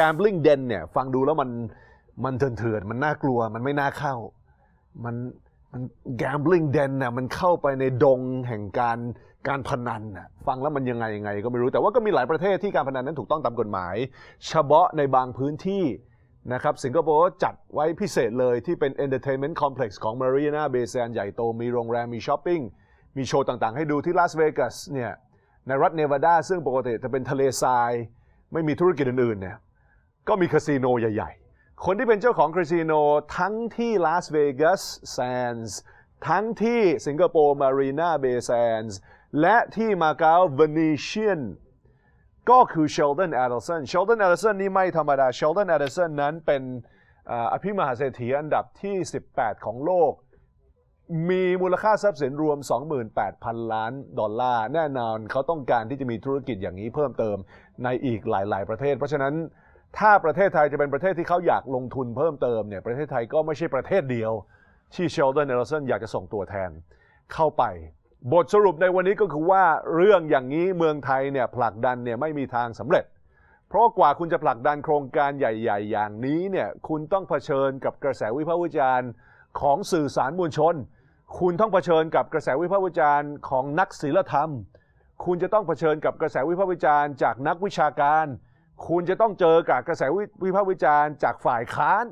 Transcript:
การบลิงเดนเนี่ยฟังดูแล้วมันมันเถื่อนมันน่ากลัวมันไม่น่าเข้ามันมัน gambling den น่ะมันเข้าไปในดงแห่งการการพนันน่ะฟังแล้วมันยังไงยังไง ก็ไม่รู้แต่ว่าก็มีหลายประเทศที่การพนันนั้นถูกต้องตามกฎหมาย เฉพาะในบางพื้นที่นะครับสิงคโปร์จัดไว้พิเศษเลยที่เป็น entertainment complex ของ Marina Bay Sands ใหญ่โต มีโรงแรมมีช้อปปิ้งมีโชว์ต่างๆ ให้ดูที่ลาสเวกัสเนี่ยในรัฐเนวาดาซึ่งปกติจะเป็นทะเลทรายไม่มีธุรกิจอื่นๆเนี่ยก็มีคาสิโนใหญ่ ๆ คนที่เป็นเจ้าของคาสิโนทั้งที่ลาสเวกัสแซนส์ทั้งที่สิงคโปร์มารีนาเบย์แซนส์และที่มาเก๊าเวนิเชียนก็คือเชลดอนแอดเดลสันเชลดอนแอดเดลสันนี่ไม่ธรรมดาเชลดอนแอดเดลสันนั้นเป็นอภิมหาเศรษฐีอันดับที่ 18 ของโลก มีมูลค่าทรัพย์สินรวม 28,000 ล้านดอลลาร์ แน่นอน เขาต้องการที่จะมีธุรกิจอย่างนี้เพิ่มเติมในอีกหลาย ๆ ประเทศ เพราะฉะนั้นถ้าประเทศไทยจะเป็นประเทศที่เขาอยากลงทุนเพิ่มเติมเนี่ยประเทศไทยก็ไม่ใช่ประเทศเดียวที่เชลดอนเนลสันอยากจะส่งตัวแทนเข้าไป บทสรุปในวันนี้ก็คือว่าเรื่องอย่างนี้เมืองไทยเนี่ยผลักดันเนี่ยไม่มีทางสำเร็จ เพราะกว่าคุณจะผลักดันโครงการใหญ่ๆ อย่างนี้เนี่ยคุณต้องเผชิญกับกระแสวิพากษ์วิจารณ์ของสื่อสารมวลชน คุณต้องเผชิญกับกระแสวิพากษ์วิจารณ์ของนักศิลธรรมคุณจะต้องเผชิญกับกระแสวิพากษ์วิจารณ์จากนักวิชาการคุณจะต้องเจอกับกระแสวิพากษ์วิจารณ์จากฝ่ายค้าน